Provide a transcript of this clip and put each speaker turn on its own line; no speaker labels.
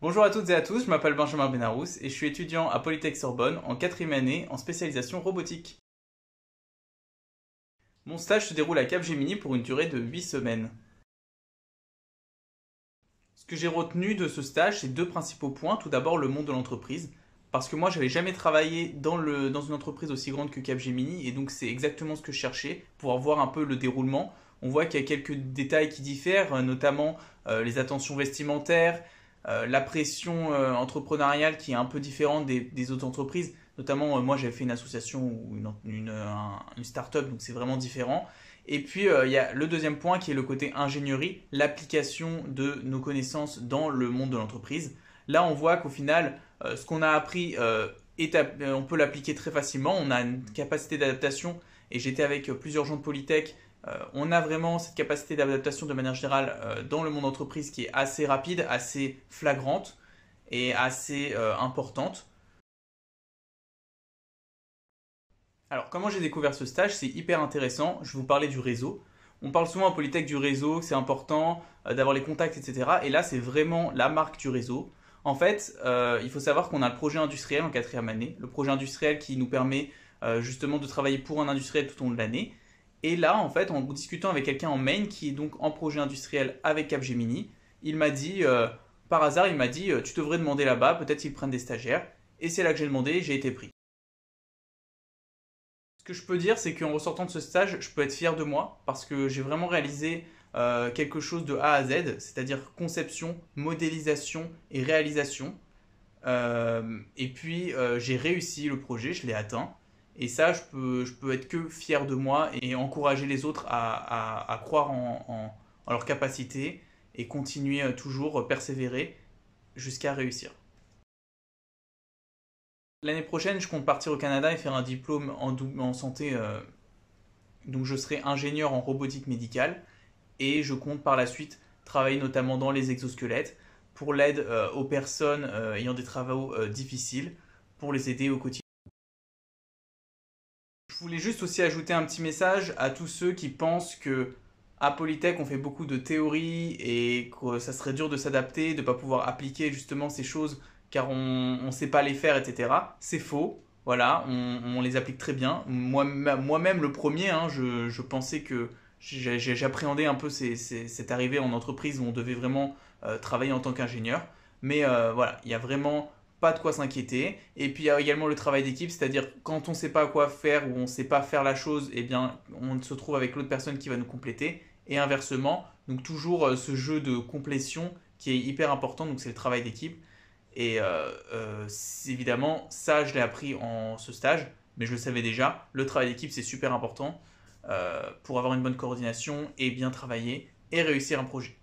Bonjour à toutes et à tous, je m'appelle Benjamin Benarous et je suis étudiant à Polytech Sorbonne en quatrième année en spécialisation robotique. Mon stage se déroule à Capgemini pour une durée de 8 semaines. Ce que j'ai retenu de ce stage, c'est deux principaux points. Tout d'abord, le monde de l'entreprise, parce que moi, j'avais jamais travaillé dans, une entreprise aussi grande que Capgemini, et donc c'est exactement ce que je cherchais pour voir un peu le déroulement. On voit qu'il y a quelques détails qui diffèrent, notamment euh, les attentions vestimentaires, euh, la pression euh, entrepreneuriale qui est un peu différente des, autres entreprises. Notamment, euh, moi, j'avais fait une association ou une, start-up, donc c'est vraiment différent. Et puis, il y a le deuxième point qui est le côté ingénierie, l'application de nos connaissances dans le monde de l'entreprise. Là, on voit qu'au final, ce qu'on a appris, on peut l'appliquer très facilement. On a une capacité d'adaptation. Et j'étais avec plusieurs gens de Polytech euh, on a vraiment cette capacité d'adaptation de manière générale euh, dans le monde entreprise qui est assez rapide, assez flagrante et assez euh, importante. Alors comment j'ai découvert ce stage C'est hyper intéressant. Je vous parlais du réseau. On parle souvent en Polytech du réseau, que c'est important d'avoir les contacts, etc. Et là, c'est vraiment la marque du réseau. En fait, il faut savoir qu'on a le projet industriel en quatrième année, le projet industriel qui nous permet justement de travailler pour un industriel tout au long de l'année. Et là, en fait, en discutant avec quelqu'un en Maine qui est donc en projet industriel avec Capgemini, il m'a dit, euh, par hasard, il m'a dit, euh, tu devrais demander là-bas, peut-être qu'ils prennent des stagiaires. Et c'est là que j'ai demandé, j'ai été pris. Ce que je peux dire, c'est qu'en ressortant de ce stage, je peux être fier de moi parce que j'ai vraiment réalisé euh, quelque chose de A à Z, c'est-à-dire conception, modélisation et réalisation. et puis, j'ai réussi le projet, je l'ai atteint. Et ça, je peux, peux être que fier de moi et encourager les autres à, croire en, leur capacité et continuer euh, toujours, euh, persévérer jusqu'à réussir. L'année prochaine, je compte partir au Canada et faire un diplôme en, santé. Euh, donc je serai ingénieur en robotique médicale et je compte par la suite travailler notamment dans les exosquelettes pour l'aide aux personnes ayant des travaux difficiles, pour les aider au quotidien. Je voulais juste aussi ajouter un petit message à tous ceux qui pensent que à Polytech, on fait beaucoup de théories et que ça serait dur de s'adapter, de ne pas pouvoir appliquer justement ces choses car on ne sait pas les faire, etc. C'est faux. Voilà, on, les applique très bien. Moi-même, le premier, hein, je, pensais que j'appréhendais un peu cette arrivée en entreprise où on devait vraiment euh, travailler en tant qu'ingénieur. Mais euh, voilà, il y a vraiment pas de quoi s'inquiéter. Et puis il y a également le travail d'équipe, c'est-à-dire quand on ne sait pas quoi faire ou on ne sait pas faire la chose, eh bien on se trouve avec l'autre personne qui va nous compléter et inversement. Donc toujours euh, ce jeu de complétion qui est hyper important, donc c'est le travail d'équipe. Et euh, euh, évidemment, ça je l'ai appris en ce stage, mais je le savais déjà. Le travail d'équipe c'est super important pour avoir une bonne coordination et bien travailler et réussir un projet.